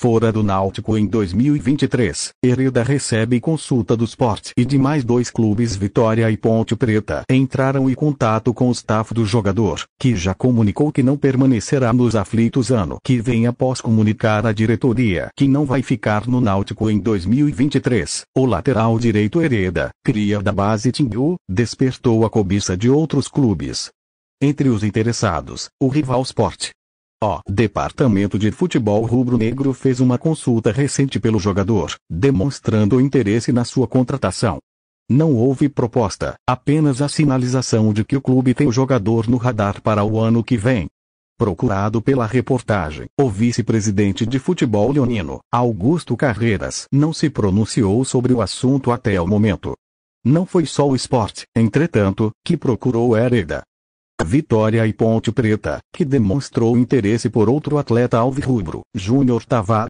Fora do Náutico em 2023, Hereda recebe consulta do Sport e de mais dois clubes Vitória e Ponte Preta entraram em contato com o staff do jogador, que já comunicou que não permanecerá nos aflitos ano que vem após comunicar à diretoria que não vai ficar no Náutico em 2023. O lateral direito Hereda, cria da base Tingu, despertou a cobiça de outros clubes. Entre os interessados, o rival Sport, o Departamento de Futebol Rubro-Negro fez uma consulta recente pelo jogador, demonstrando interesse na sua contratação. Não houve proposta, apenas a sinalização de que o clube tem o jogador no radar para o ano que vem. Procurado pela reportagem, o vice-presidente de futebol leonino, Augusto Carreiras, não se pronunciou sobre o assunto até o momento. Não foi só o esporte, entretanto, que procurou Hereda, Vitória e Ponte Preta, que demonstrou interesse por outro atleta alvirrubro, Júnior Tavares.